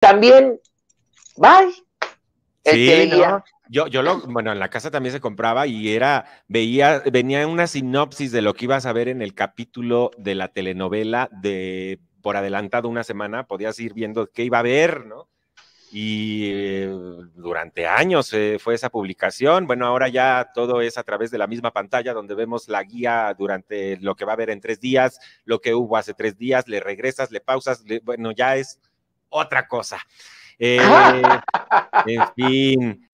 también, bye. Este yo, yo lo, bueno, en la casa también se compraba y era, veía, venía una sinopsis de lo que ibas a ver en el capítulo de la telenovela de por adelantado una semana, podías ir viendo qué iba a ver, ¿no? Y eh, durante años eh, fue esa publicación. Bueno, ahora ya todo es a través de la misma pantalla donde vemos la guía durante lo que va a haber en tres días, lo que hubo hace tres días, le regresas, le pausas, bueno, ya es otra cosa. Eh, en fin,